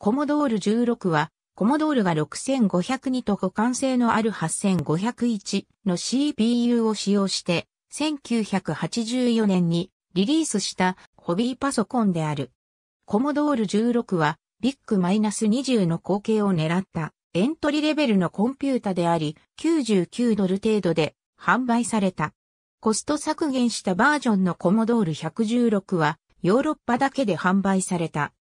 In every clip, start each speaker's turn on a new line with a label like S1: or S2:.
S1: コモドール16は、コモドールが6502と互換性のある8501の CPU を使用して、1984年にリリースしたホビーパソコンである。コモドール16は、ビッグ -20 の後継を狙ったエントリーレベルのコンピュータであり、99ドル程度で販売された。コスト削減したバージョンのコモドール116は、ヨーロッパだけで販売された。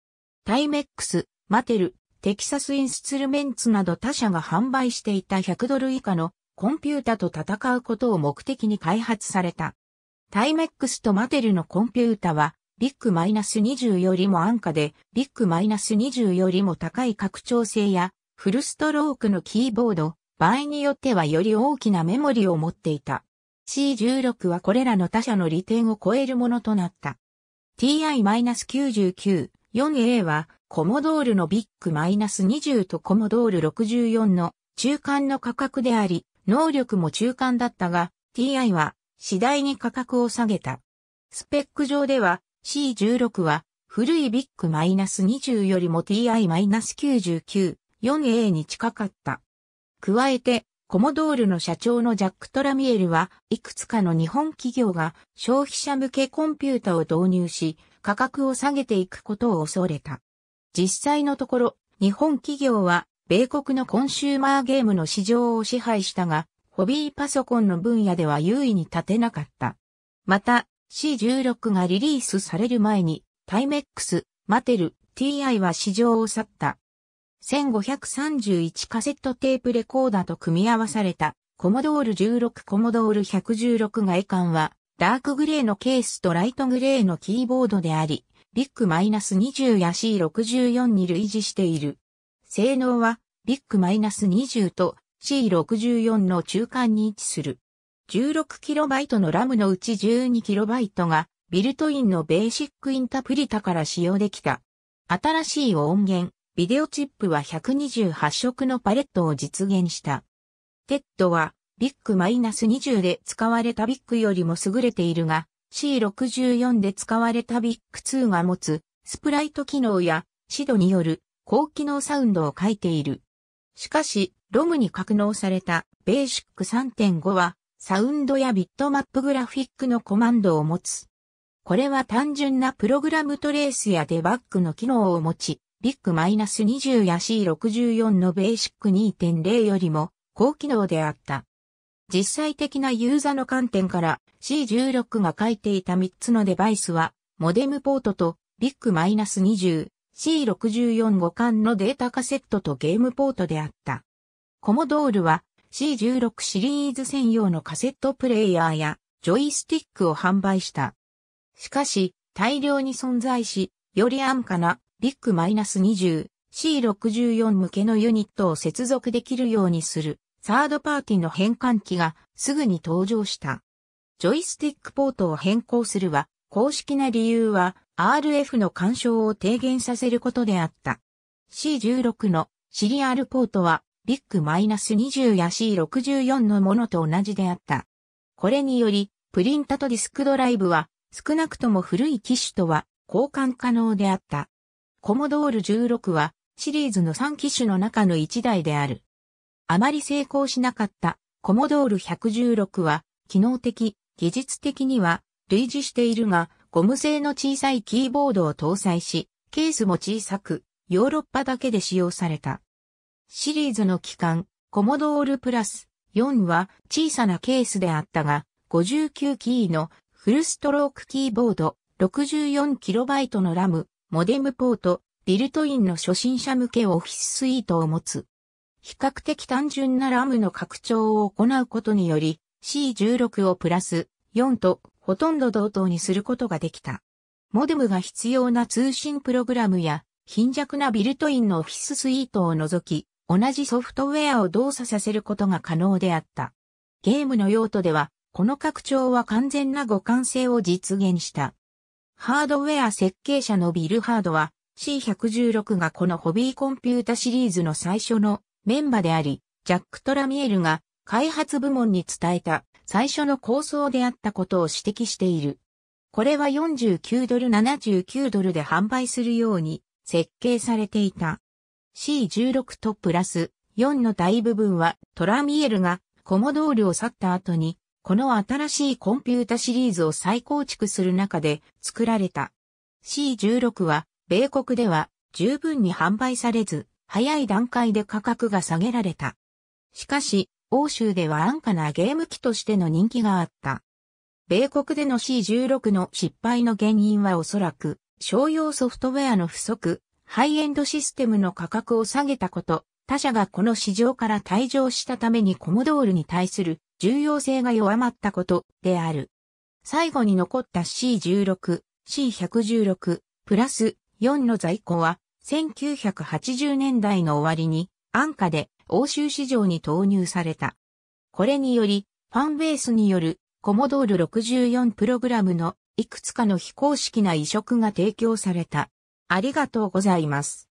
S1: タイメックス、マテル、テキサスインスツルメンツなど他社が販売していた100ドル以下のコンピュータと戦うことを目的に開発された。タイメックスとマテルのコンピュータは、ビッグマイナス20よりも安価で、ビッグマイナス20よりも高い拡張性や、フルストロークのキーボード、場合によってはより大きなメモリを持っていた。C16 はこれらの他社の利点を超えるものとなった。TI-99、4A はコモドールのビッグマイナス20とコモドール64の中間の価格であり、能力も中間だったが、TI は次第に価格を下げた。スペック上では C16 は古いビッグマイナス20よりも TI-99、4A に近かった。加えて、コモドールの社長のジャック・トラミエルはいくつかの日本企業が消費者向けコンピュータを導入し価格を下げていくことを恐れた。実際のところ、日本企業は、米国のコンシューマーゲームの市場を支配したが、ホビーパソコンの分野では優位に立てなかった。また、C16 がリリースされる前に、タイメックス、マテル、TI は市場を去った。1531カセットテープレコーダーと組み合わされた、コモドール16コモドール116外観は、ダークグレーのケースとライトグレーのキーボードであり、ビッグマイナス20や C64 に類似している。性能はビッグマイナス20と C64 の中間に位置する。16KB のラムのうち 12KB がビルトインのベーシックインタプリタから使用できた。新しい音源、ビデオチップは128色のパレットを実現した。テッドはビッグマイナス20で使われたビッグよりも優れているが、C64 で使われたビッグ2が持つスプライト機能やシドによる高機能サウンドを書いている。しかし、ロムに格納されたベーシック3.5はサウンドやビットマップグラフィックのコマンドを持つ。これは単純なプログラムトレースやデバッグの機能を持ち、ビッグ -20 や C64 のベーシック2.0よりも高機能であった。実際的なユーザの観点から C16 が書いていた3つのデバイスは、モデムポートとイナス2 0 C64 互換のデータカセットとゲームポートであった。コモドールは C16 シリーズ専用のカセットプレイヤーやジョイスティックを販売した。しかし、大量に存在し、より安価なイナス2 0 C64 向けのユニットを接続できるようにするサードパーティの変換器がすぐに登場した。ジョイスティックポートを変更するは、公式な理由は RF の干渉を低減させることであった。C16 のシリアルポートはビッグマイナス -20 や C64 のものと同じであった。これにより、プリンタとディスクドライブは少なくとも古い機種とは交換可能であった。コモドール16はシリーズの3機種の中の1台である。あまり成功しなかったコモドール116は、機能的、技術的には類似しているが、ゴム製の小さいキーボードを搭載し、ケースも小さく、ヨーロッパだけで使用された。シリーズの期間、コモドールプラス4は小さなケースであったが、59キーのフルストロークキーボード、64KB のラム、モデムポート、ビルトインの初心者向けオフィススイートを持つ。比較的単純なラムの拡張を行うことにより C16 をプラス4とほとんど同等にすることができた。モデムが必要な通信プログラムや貧弱なビルトインのオフィススイートを除き同じソフトウェアを動作させることが可能であった。ゲームの用途ではこの拡張は完全な互換性を実現した。ハードウェア設計者のビルハードは C116 がこのホビーコンピュータシリーズの最初のメンバーであり、ジャック・トラミエルが開発部門に伝えた最初の構想であったことを指摘している。これは49ドル79ドルで販売するように設計されていた。C16 とプラス4の大部分はトラミエルがコモドールを去った後にこの新しいコンピュータシリーズを再構築する中で作られた。C16 は米国では十分に販売されず、早い段階で価格が下げられた。しかし、欧州では安価なゲーム機としての人気があった。米国での C16 の失敗の原因はおそらく、商用ソフトウェアの不足、ハイエンドシステムの価格を下げたこと、他社がこの市場から退場したためにコモドールに対する重要性が弱まったことである。最後に残った C16、C116、プラス4の在庫は1980年代の終わりに安価で欧州市場に投入された。これにより、ファンベースによるコモドール64プログラムのいくつかの非公式な移植が提供された。ありがとうございます。